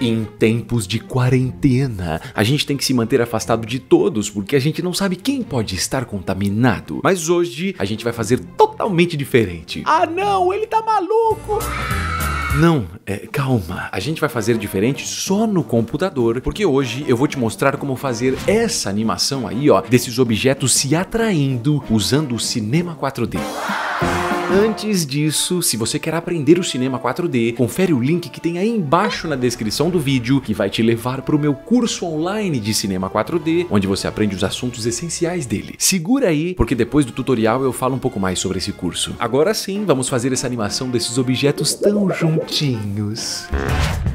Em tempos de quarentena, a gente tem que se manter afastado de todos porque a gente não sabe quem pode estar contaminado. Mas hoje a gente vai fazer totalmente diferente. Ah, não, ele tá maluco! Não, é, calma. A gente vai fazer diferente só no computador, porque hoje eu vou te mostrar como fazer essa animação aí, ó, desses objetos se atraindo usando o cinema 4D. Antes disso, se você quer aprender o cinema 4D, confere o link que tem aí embaixo na descrição do vídeo, que vai te levar para o meu curso online de cinema 4D, onde você aprende os assuntos essenciais dele. Segura aí, porque depois do tutorial eu falo um pouco mais sobre esse curso. Agora sim, vamos fazer essa animação desses objetos tão juntinhos. Música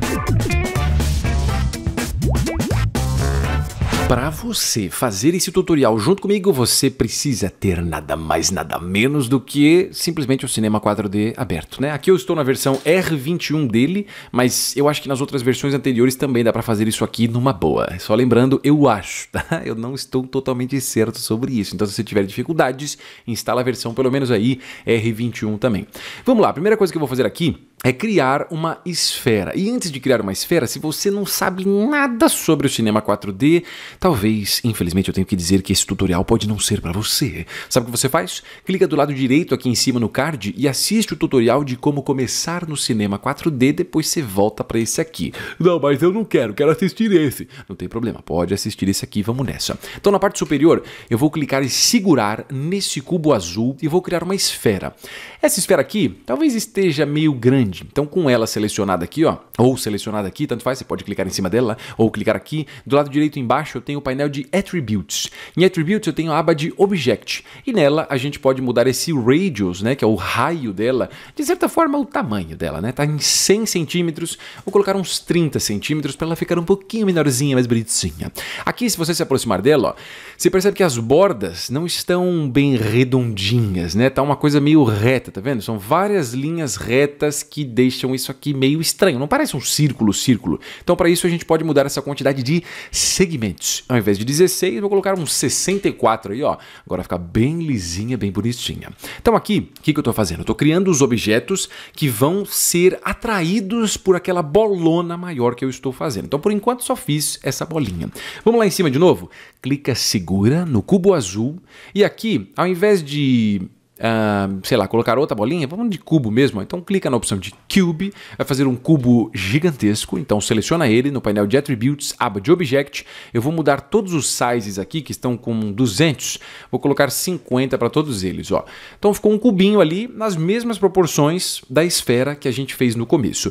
Para você fazer esse tutorial junto comigo, você precisa ter nada mais, nada menos do que simplesmente o cinema 4D aberto, né? Aqui eu estou na versão R21 dele, mas eu acho que nas outras versões anteriores também dá para fazer isso aqui numa boa. Só lembrando, eu acho, tá? Eu não estou totalmente certo sobre isso. Então, se você tiver dificuldades, instala a versão pelo menos aí R21 também. Vamos lá, a primeira coisa que eu vou fazer aqui é criar uma esfera. E antes de criar uma esfera, se você não sabe nada sobre o cinema 4D, talvez, infelizmente, eu tenho que dizer que esse tutorial pode não ser para você. Sabe o que você faz? Clica do lado direito aqui em cima no card e assiste o tutorial de como começar no cinema 4D, depois você volta para esse aqui. Não, mas eu não quero, quero assistir esse. Não tem problema, pode assistir esse aqui, vamos nessa. Então, na parte superior, eu vou clicar e segurar nesse cubo azul e vou criar uma esfera. Essa esfera aqui talvez esteja meio grande grande. Então, com ela selecionada aqui, ó, ou selecionada aqui, tanto faz, você pode clicar em cima dela, ou clicar aqui. Do lado direito embaixo eu tenho o painel de Attributes. Em Attributes eu tenho a aba de Object. E nela a gente pode mudar esse Radius, né, que é o raio dela, de certa forma o tamanho dela, né? Tá em 100 centímetros, vou colocar uns 30 centímetros para ela ficar um pouquinho menorzinha, mais bonitinha. Aqui, se você se aproximar dela, ó, você percebe que as bordas não estão bem redondinhas, né? Tá uma coisa meio reta, tá vendo? São várias linhas retas que deixam isso aqui meio estranho. Não parece um círculo, círculo. Então, para isso, a gente pode mudar essa quantidade de segmentos. Ao invés de 16, vou colocar uns 64 aí, ó. Agora fica bem lisinha, bem bonitinha. Então, aqui, o que, que eu estou fazendo? Estou criando os objetos que vão ser atraídos por aquela bolona maior que eu estou fazendo. Então, por enquanto, só fiz essa bolinha. Vamos lá em cima de novo? Clica segura no cubo azul e aqui, ao invés de Uh, sei lá, colocar outra bolinha, vamos de cubo mesmo. Então clica na opção de Cube, vai fazer um cubo gigantesco. Então seleciona ele no painel de Attributes, aba de Object. Eu vou mudar todos os sizes aqui que estão com 200, vou colocar 50 para todos eles. Ó. Então ficou um cubinho ali nas mesmas proporções da esfera que a gente fez no começo.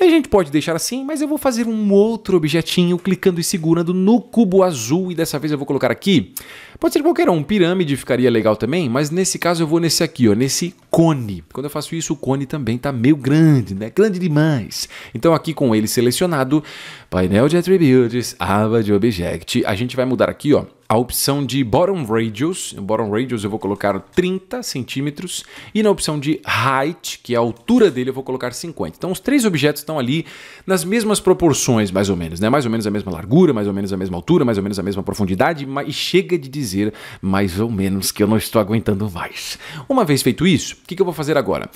A gente pode deixar assim, mas eu vou fazer um outro objetinho clicando e segurando no cubo azul e dessa vez eu vou colocar aqui. Pode ser qualquer um, pirâmide ficaria legal também, mas nesse caso eu vou nesse aqui, ó, nesse cone. Quando eu faço isso, o cone também tá meio grande, né? Grande demais. Então aqui com ele selecionado, painel de attributes, aba de object, a gente vai mudar aqui, ó, a opção de bottom radius, no bottom radius eu vou colocar 30 centímetros, e na opção de height, que é a altura dele, eu vou colocar 50. Então os três objetos estão ali nas mesmas proporções, mais ou menos, né? Mais ou menos a mesma largura, mais ou menos a mesma altura, mais ou menos a mesma profundidade, mas chega de dizer mais ou menos que eu não estou aguentando mais. Uma vez feito isso, o que eu vou fazer agora?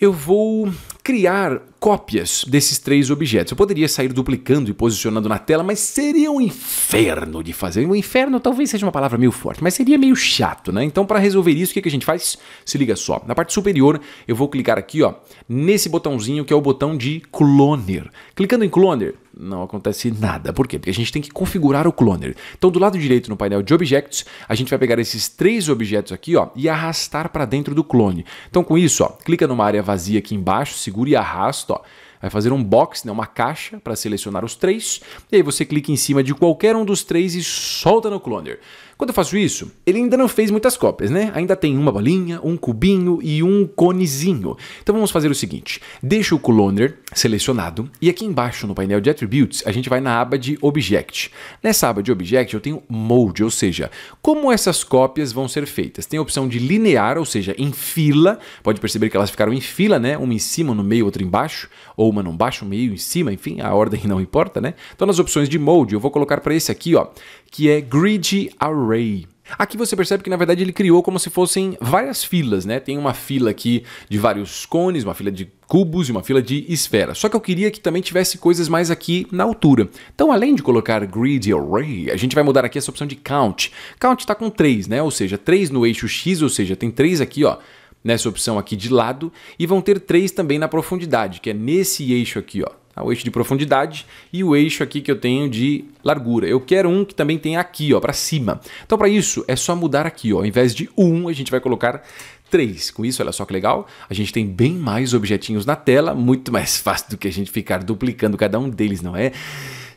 Eu vou criar cópias desses três objetos. Eu poderia sair duplicando e posicionando na tela, mas seria um inferno de fazer. Um inferno talvez seja uma palavra meio forte, mas seria meio chato, né? Então, para resolver isso, o que a gente faz? Se liga só. Na parte superior, eu vou clicar aqui, ó, nesse botãozinho que é o botão de cloner. Clicando em cloner, não acontece nada. Por quê? Porque a gente tem que configurar o cloner. Então, do lado direito no painel de objetos, a gente vai pegar esses três objetos aqui, ó, e arrastar para dentro do clone. Então, com isso, ó, clica numa área vazia aqui embaixo, segura segura e arrasta, ó. Vai fazer um box, né, uma caixa para selecionar os três, e aí você clica em cima de qualquer um dos três e solta no cloner. Quando eu faço isso, ele ainda não fez muitas cópias, né? Ainda tem uma bolinha, um cubinho e um conezinho. Então vamos fazer o seguinte, deixa o Cloner selecionado e aqui embaixo no painel de Attributes a gente vai na aba de Object. Nessa aba de Object eu tenho Mode, ou seja, como essas cópias vão ser feitas. Tem a opção de linear, ou seja, em fila, pode perceber que elas ficaram em fila, né? Uma em cima, no meio, outra embaixo, ou uma no baixo, meio, em cima, enfim, a ordem não importa, né? Então nas opções de Mode eu vou colocar para esse aqui, ó, que é Greedy Array. Aqui você percebe que na verdade ele criou como se fossem várias filas, né? Tem uma fila aqui de vários cones, uma fila de cubos e uma fila de esferas. Só que eu queria que também tivesse coisas mais aqui na altura. Então, além de colocar Grid Array, a gente vai mudar aqui essa opção de Count. Count está com 3, né? Ou seja, 3 no eixo X, ou seja, tem 3 aqui, ó nessa opção aqui de lado e vão ter três também na profundidade, que é nesse eixo aqui, ó, tá? o eixo de profundidade e o eixo aqui que eu tenho de largura. Eu quero um que também tenha aqui, ó, para cima. Então, para isso, é só mudar aqui, ó. Ao invés de 1, a gente vai colocar 3. Com isso, olha só que legal, a gente tem bem mais objetinhos na tela, muito mais fácil do que a gente ficar duplicando cada um deles, não é?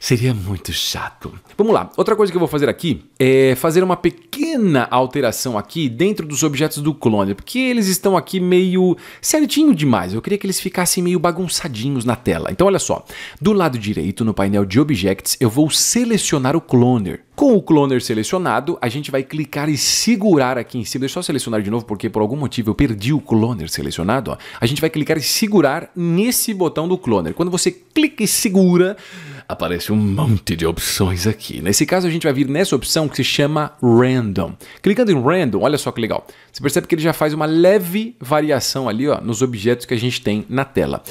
Seria muito chato. Vamos lá, outra coisa que eu vou fazer aqui é fazer uma pequena alteração aqui dentro dos objetos do clone, porque eles estão aqui meio certinho demais. Eu queria que eles ficassem meio bagunçadinhos na tela. Então olha só, do lado direito no painel de Objects eu vou selecionar o cloner. Com o cloner selecionado, a gente vai clicar e segurar aqui em cima. Deixa eu só selecionar de novo, porque por algum motivo eu perdi o cloner selecionado. Ó. A gente vai clicar e segurar nesse botão do cloner. Quando você clica e segura, aparece um monte de opções aqui. Nesse caso, a gente vai vir nessa opção que se chama Random. Clicando em Random, olha só que legal. Você percebe que ele já faz uma leve variação ali ó, nos objetos que a gente tem na tela.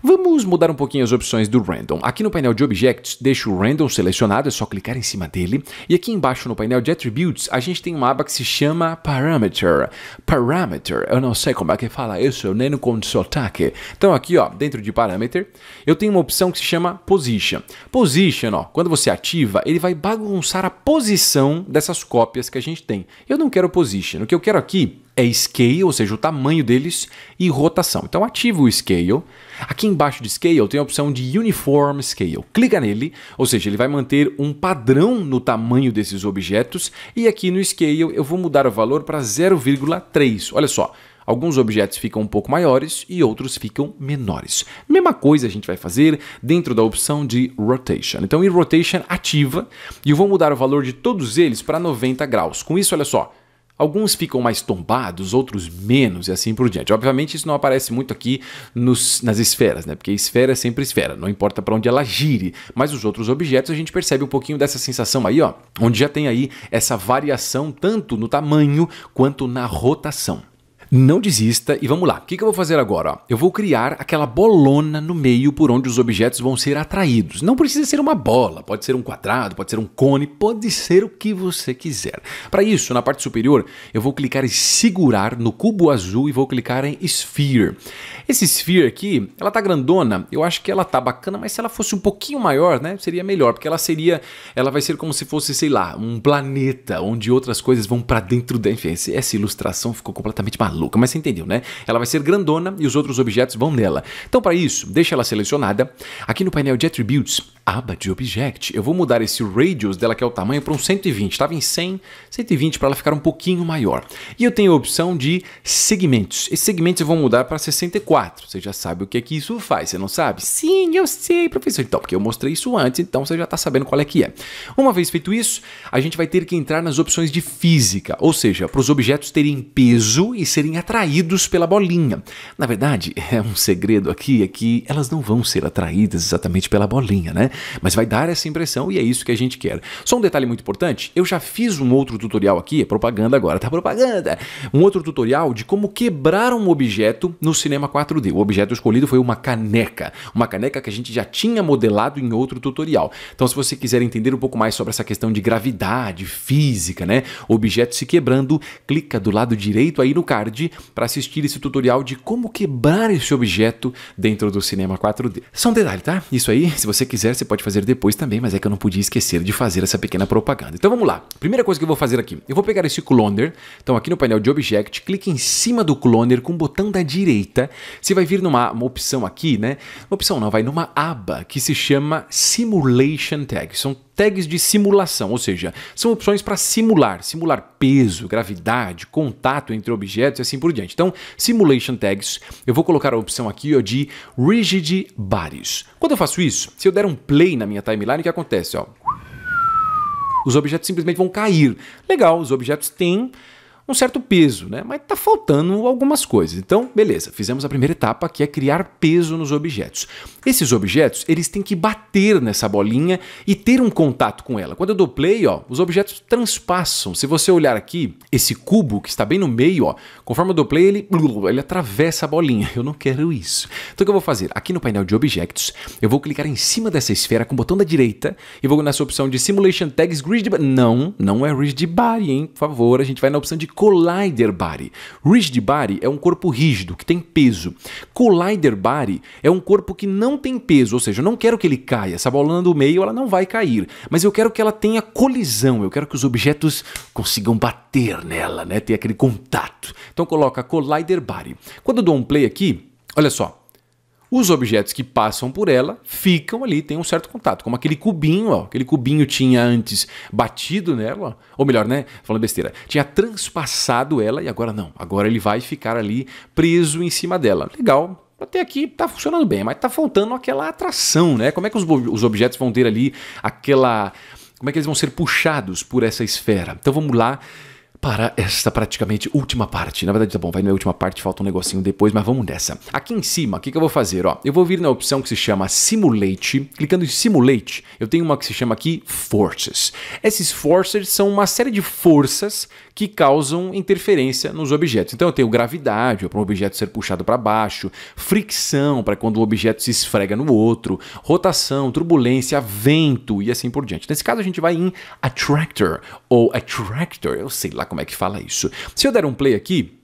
Vamos mudar um pouquinho as opções do Random. Aqui no painel de Objects, deixo o Random selecionado, é só clicar em cima dele. E aqui embaixo no painel de Attributes, a gente tem uma aba que se chama Parameter. Parameter, eu não sei como é que fala isso, eu nem com sotaque. Então aqui, ó, dentro de Parameter, eu tenho uma opção que se chama Position. Position, ó, quando você ativa, ele vai bagunçar a posição dessas cópias que a gente tem. Eu não quero Position, o que eu quero aqui é scale, ou seja, o tamanho deles, e rotação. Então ativa o scale. Aqui embaixo de scale tem a opção de uniform scale. Clica nele, ou seja, ele vai manter um padrão no tamanho desses objetos. E aqui no scale eu vou mudar o valor para 0,3. Olha só. Alguns objetos ficam um pouco maiores e outros ficam menores. Mesma coisa a gente vai fazer dentro da opção de Rotation. Então, em Rotation ativa e eu vou mudar o valor de todos eles para 90 graus. Com isso, olha só, Alguns ficam mais tombados, outros menos e assim por diante. Obviamente isso não aparece muito aqui nos, nas esferas, né? Porque esfera é sempre esfera, não importa para onde ela gire. Mas os outros objetos a gente percebe um pouquinho dessa sensação aí, ó, onde já tem aí essa variação tanto no tamanho quanto na rotação. Não desista e vamos lá. O que, que eu vou fazer agora? Eu vou criar aquela bolona no meio por onde os objetos vão ser atraídos. Não precisa ser uma bola, pode ser um quadrado, pode ser um cone, pode ser o que você quiser. Para isso, na parte superior, eu vou clicar em segurar no cubo azul e vou clicar em Sphere. Esse Sphere aqui, ela tá grandona, eu acho que ela tá bacana, mas se ela fosse um pouquinho maior, né, seria melhor, porque ela seria, ela vai ser como se fosse, sei lá, um planeta onde outras coisas vão para dentro da... Enfim, essa ilustração ficou completamente maluca maluca, mas você entendeu, né? Ela vai ser grandona e os outros objetos vão nela. Então, para isso, deixa ela selecionada. Aqui no painel de Attributes, aba de Object. Eu vou mudar esse Radius dela, que é o tamanho, para um 120. Estava em 100, 120 para ela ficar um pouquinho maior. E eu tenho a opção de segmentos. Esses segmentos eu vou mudar para 64. Você já sabe o que é que isso faz, você não sabe? Sim, eu sei, professor. Então, porque eu mostrei isso antes, então você já está sabendo qual é que é. Uma vez feito isso, a gente vai ter que entrar nas opções de física, ou seja, para os objetos terem peso e serem atraídos pela bolinha. Na verdade, é um segredo aqui, é que elas não vão ser atraídas exatamente pela bolinha, né? mas vai dar essa impressão e é isso que a gente quer. Só um detalhe muito importante, eu já fiz um outro tutorial aqui, é propaganda agora, tá propaganda, um outro tutorial de como quebrar um objeto no cinema 4D. O objeto escolhido foi uma caneca, uma caneca que a gente já tinha modelado em outro tutorial. Então se você quiser entender um pouco mais sobre essa questão de gravidade, física, né, objeto se quebrando, clica do lado direito aí no card para assistir esse tutorial de como quebrar esse objeto dentro do cinema 4D. Só um detalhe, tá? Isso aí, se você quiser, você pode fazer depois também, mas é que eu não podia esquecer de fazer essa pequena propaganda. Então vamos lá. Primeira coisa que eu vou fazer aqui, eu vou pegar esse cloner. Então aqui no painel de Object, clique em cima do cloner com o botão da direita. Você vai vir numa opção aqui, né? Uma opção não, vai numa aba que se chama Simulation Tag. São tags de simulação, ou seja, são opções para simular, simular peso, gravidade, contato entre objetos e assim por diante. Então, simulation tags, eu vou colocar a opção aqui ó, de rigid bodies. Quando eu faço isso, se eu der um play na minha timeline, o que acontece? Ó? Os objetos simplesmente vão cair. Legal, os objetos têm um certo peso, né? mas tá faltando algumas coisas. Então, beleza, fizemos a primeira etapa, que é criar peso nos objetos. Esses objetos, eles têm que bater nessa bolinha e ter um contato com ela. Quando eu dou play, ó, os objetos transpassam. Se você olhar aqui, esse cubo que está bem no meio, ó, conforme eu dou play, ele, ele atravessa a bolinha. Eu não quero isso. Então, o que eu vou fazer? Aqui no painel de objetos, eu vou clicar em cima dessa esfera com o botão da direita e vou nessa opção de Simulation Tags Grid... Não, não é Grid Body, hein? Por favor, a gente vai na opção de Collider Body. Rigid Body é um corpo rígido, que tem peso. Collider Body é um corpo que não tem peso, ou seja, eu não quero que ele caia. Essa bola do meio ela não vai cair, mas eu quero que ela tenha colisão, eu quero que os objetos consigam bater nela, né? ter aquele contato. Então coloca Collider Body. Quando eu dou um play aqui, olha só, os objetos que passam por ela ficam ali, tem um certo contato, como aquele cubinho, ó, aquele cubinho tinha antes batido nela, ó, ou melhor, né, falando besteira, tinha transpassado ela e agora não, agora ele vai ficar ali preso em cima dela. Legal, até aqui tá funcionando bem, mas tá faltando aquela atração, né? Como é que os, os, objetos vão ter ali aquela. Como é que eles vão ser puxados por essa esfera? Então vamos lá para esta praticamente última parte. Na verdade, tá bom, vai na última parte, falta um negocinho depois, mas vamos nessa. Aqui em cima, o que, que eu vou fazer? Ó, eu vou vir na opção que se chama Simulate. Clicando em Simulate, eu tenho uma que se chama aqui Forces. Esses Forces são uma série de forças que causam interferência nos objetos. Então, eu tenho gravidade para um objeto ser puxado para baixo, fricção para quando o objeto se esfrega no outro, rotação, turbulência, vento e assim por diante. Nesse caso, a gente vai em Attractor ou Attractor, eu sei lá como é que fala isso. Se eu der um play aqui,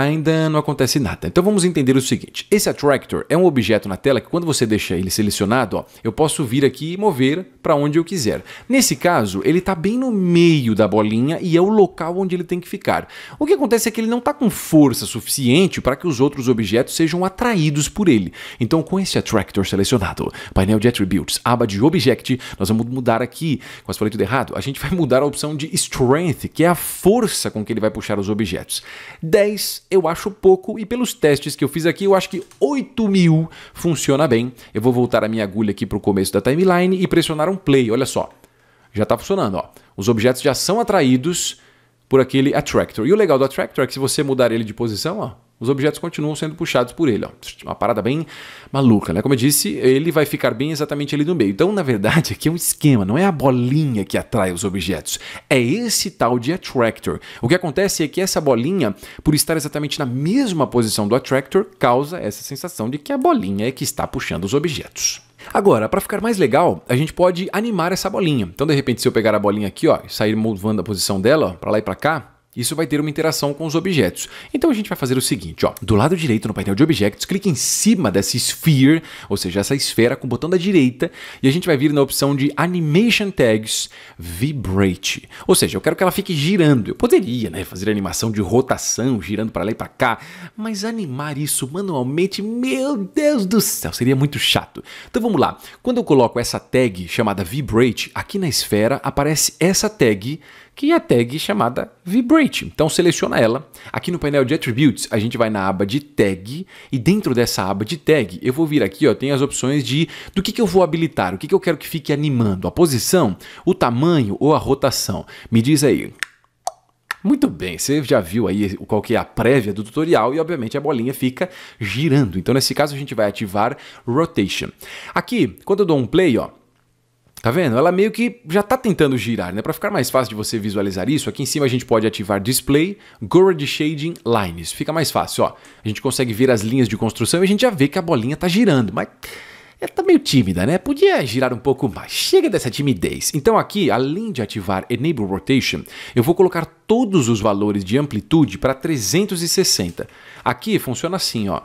ainda não acontece nada. Então vamos entender o seguinte: esse attractor é um objeto na tela que quando você deixa ele selecionado, ó, eu posso vir aqui e mover para onde eu quiser. Nesse caso, ele está bem no meio da bolinha e é o local onde ele tem que ficar. O que acontece é que ele não está com força suficiente para que os outros objetos sejam atraídos por ele. Então com esse attractor selecionado, painel de attributes, aba de object, nós vamos mudar aqui, quase falei tudo errado, a gente vai mudar a opção de strength, que é a força com que ele vai puxar os objetos. 10 eu acho pouco e pelos testes que eu fiz aqui, eu acho que 8 mil funciona bem. Eu vou voltar a minha agulha aqui para o começo da timeline e pressionar um play, olha só. Já está funcionando, ó. os objetos já são atraídos por aquele attractor. E o legal do attractor é que se você mudar ele de posição, ó, os objetos continuam sendo puxados por ele. Ó. Uma parada bem maluca, né? Como eu disse, ele vai ficar bem exatamente ali no meio. Então, na verdade, aqui é um esquema, não é a bolinha que atrai os objetos, é esse tal de attractor. O que acontece é que essa bolinha, por estar exatamente na mesma posição do attractor, causa essa sensação de que a bolinha é que está puxando os objetos. Agora, para ficar mais legal, a gente pode animar essa bolinha. Então, de repente, se eu pegar a bolinha aqui ó, e sair movendo a posição dela para lá e para cá, isso vai ter uma interação com os objetos. Então a gente vai fazer o seguinte, ó, do lado direito no painel de objetos, clique em cima dessa sphere, ou seja, essa esfera com o botão da direita, e a gente vai vir na opção de Animation Tags Vibrate. Ou seja, eu quero que ela fique girando. Eu poderia, né, fazer animação de rotação, girando para lá e para cá, mas animar isso manualmente, meu Deus do céu, seria muito chato. Então vamos lá. Quando eu coloco essa tag chamada Vibrate, aqui na esfera aparece essa tag que é a tag chamada Vibrate. Então seleciona ela. Aqui no painel de Attributes, a gente vai na aba de Tag e dentro dessa aba de Tag, eu vou vir aqui, ó, tem as opções de do que, que eu vou habilitar, o que, que eu quero que fique animando, a posição, o tamanho ou a rotação. Me diz aí, muito bem, você já viu aí qual que é a prévia do tutorial e obviamente a bolinha fica girando. Então nesse caso a gente vai ativar Rotation. Aqui, quando eu dou um play, ó, Tá vendo? Ela meio que já está tentando girar, né? Para ficar mais fácil de você visualizar isso, aqui em cima a gente pode ativar Display, Grid Shading Lines. Fica mais fácil, ó. A gente consegue ver as linhas de construção e a gente já vê que a bolinha tá girando, mas ela é, tá meio tímida, né? Podia girar um pouco mais. Chega dessa timidez. Então aqui, além de ativar Enable Rotation, eu vou colocar todos os valores de amplitude para 360. Aqui funciona assim, ó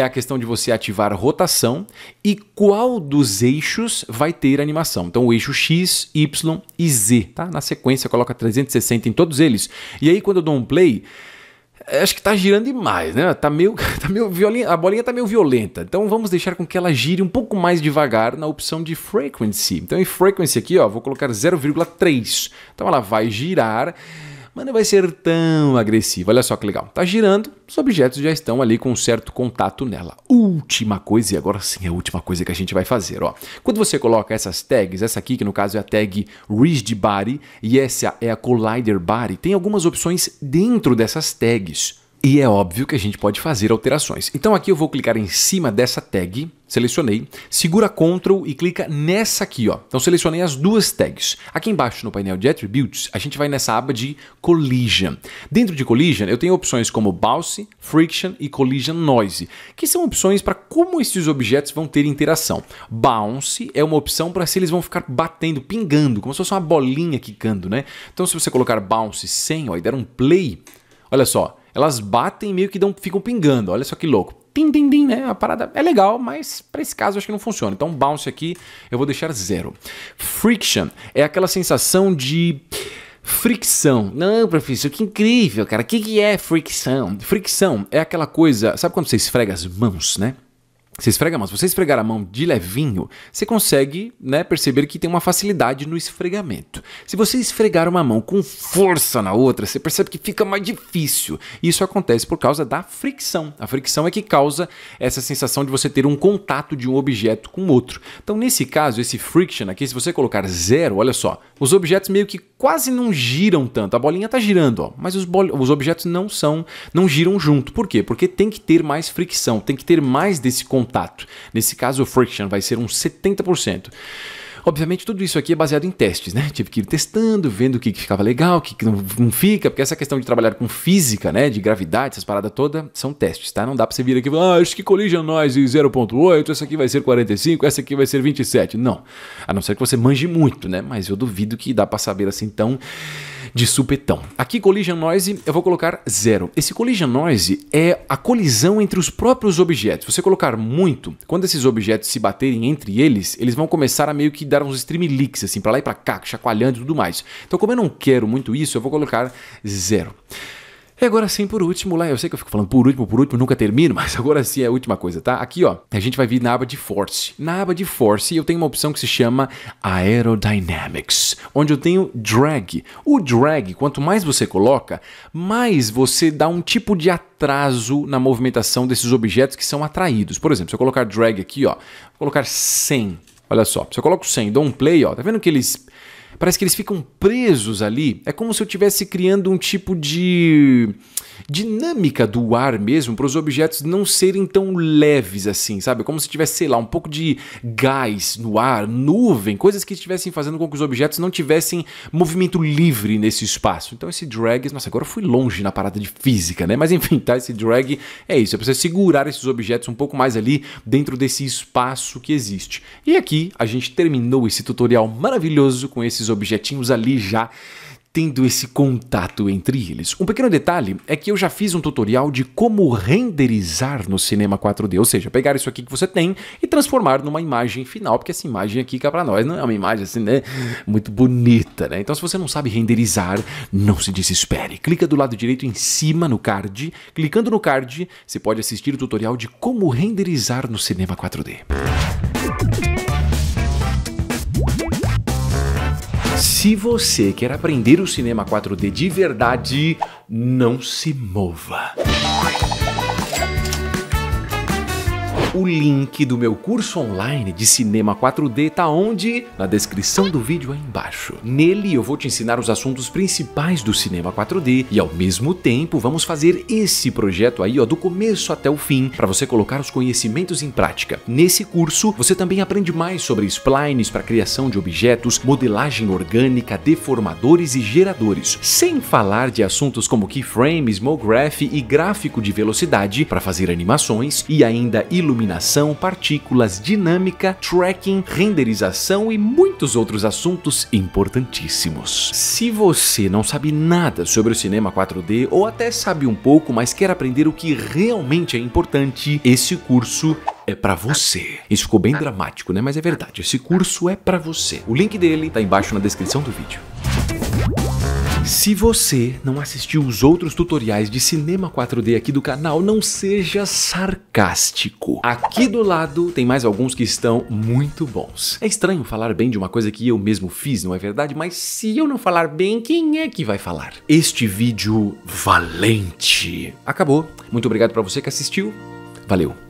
é a questão de você ativar rotação e qual dos eixos vai ter animação. Então, o eixo X, Y e Z, tá? Na sequência, coloca 360 em todos eles. E aí, quando eu dou um play, é, acho que tá girando demais, né? Tá meio, tá meio a bolinha tá meio violenta. Então vamos deixar com que ela gire um pouco mais devagar na opção de frequency. Então em frequency aqui, ó, vou colocar 0,3. Então ela vai girar mas não vai ser tão agressiva. Olha só que legal. Está girando, os objetos já estão ali com um certo contato nela. Última coisa, e agora sim é a última coisa que a gente vai fazer. Ó. Quando você coloca essas tags, essa aqui, que no caso é a tag Rigid Body, e essa é a Collider Body, tem algumas opções dentro dessas tags. E é óbvio que a gente pode fazer alterações. Então aqui eu vou clicar em cima dessa tag, selecionei, segura Ctrl e clica nessa aqui, ó. Então selecionei as duas tags. Aqui embaixo no painel de Attributes, a gente vai nessa aba de Collision. Dentro de Collision, eu tenho opções como Bounce, Friction e Collision Noise, que são opções para como esses objetos vão ter interação. Bounce é uma opção para se eles vão ficar batendo, pingando, como se fosse uma bolinha quicando, né? Então se você colocar Bounce 100, ó, e der um play, olha só, elas batem e meio que dão, ficam pingando. Olha só que louco. Pim, pim, pim, né? A parada é legal, mas para esse caso eu acho que não funciona. Então, bounce aqui eu vou deixar zero. Friction é aquela sensação de fricção. Não, professor, que incrível, cara. O que, que é fricção? Fricção é aquela coisa. Sabe quando você esfrega as mãos, né? você esfrega a mão. Se você esfregar a mão de levinho, você consegue né, perceber que tem uma facilidade no esfregamento. Se você esfregar uma mão com força na outra, você percebe que fica mais difícil. Isso acontece por causa da fricção. A fricção é que causa essa sensação de você ter um contato de um objeto com outro. Então, nesse caso, esse friction aqui, se você colocar zero, olha só, os objetos meio que quase não giram tanto. A bolinha está girando, ó, mas os, os objetos não são, não giram junto. Por quê? Porque tem que ter mais fricção, tem que ter mais desse contato. Nesse caso, o friction vai ser uns 70%. Obviamente, tudo isso aqui é baseado em testes, né? Tive que ir testando, vendo o que, que ficava legal, o que, que não, não, fica, porque essa questão de trabalhar com física, né? De gravidade, essas paradas todas, são testes, tá? Não dá pra você vir aqui e falar, ah, isso que Collision Noise 0.8, essa aqui vai ser 45, essa aqui vai ser 27. Não. A não ser que você manje muito, né? Mas eu duvido que dá pra saber assim tão de supetão. Aqui, collision noise, eu vou colocar zero. Esse collision noise é a colisão entre os próprios objetos. Você colocar muito, quando esses objetos se baterem entre eles, eles vão começar a meio que dar uns leaks, assim, para lá e para cá, chacoalhando e tudo mais. Então, como eu não quero muito isso, eu vou colocar zero. E agora sim, por último, lá, eu sei que eu fico falando por último, por último, nunca termino, mas agora sim é a última coisa, tá? Aqui, ó, a gente vai vir na aba de Force. Na aba de Force, eu tenho uma opção que se chama Aerodynamics, onde eu tenho drag. O drag, quanto mais você coloca, mais você dá um tipo de atraso na movimentação desses objetos que são atraídos. Por exemplo, se eu colocar drag aqui, ó, vou colocar 100. Olha só, se eu coloco 100 dou um play, ó, tá vendo que eles Parece que eles ficam presos ali. É como se eu estivesse criando um tipo de dinâmica do ar mesmo para os objetos não serem tão leves assim, sabe? Como se tivesse, sei lá, um pouco de gás no ar, nuvem, coisas que estivessem fazendo com que os objetos não tivessem movimento livre nesse espaço. Então esse drag, nossa, agora eu fui longe na parada de física, né? Mas enfim, tá esse drag é isso, é preciso segurar esses objetos um pouco mais ali dentro desse espaço que existe. E aqui a gente terminou esse tutorial maravilhoso com esses objetinhos ali já tendo esse contato entre eles. Um pequeno detalhe é que eu já fiz um tutorial de como renderizar no cinema 4D, ou seja, pegar isso aqui que você tem e transformar numa imagem final, porque essa imagem aqui cá é para nós não é uma imagem assim, né, muito bonita, né? Então se você não sabe renderizar, não se desespere. Clica do lado direito em cima no card, clicando no card, você pode assistir o tutorial de como renderizar no cinema 4D. Se você quer aprender o cinema 4D de verdade, não se mova. O link do meu curso online de cinema 4D tá onde? Na descrição do vídeo aí embaixo. Nele eu vou te ensinar os assuntos principais do cinema 4D e ao mesmo tempo vamos fazer esse projeto aí ó do começo até o fim para você colocar os conhecimentos em prática. Nesse curso você também aprende mais sobre splines para criação de objetos, modelagem orgânica, deformadores e geradores, sem falar de assuntos como keyframe, smograph e gráfico de velocidade para fazer animações e ainda iluminação iluminação, partículas, dinâmica, tracking, renderização e muitos outros assuntos importantíssimos. Se você não sabe nada sobre o cinema 4D ou até sabe um pouco, mas quer aprender o que realmente é importante, esse curso é para você. Isso ficou bem dramático, né? Mas é verdade. Esse curso é para você. O link dele tá embaixo na descrição do vídeo. Se você não assistiu os outros tutoriais de cinema 4D aqui do canal, não seja sarcástico. Aqui do lado tem mais alguns que estão muito bons. É estranho falar bem de uma coisa que eu mesmo fiz, não é verdade? Mas se eu não falar bem, quem é que vai falar? Este vídeo valente acabou. Muito obrigado para você que assistiu. Valeu.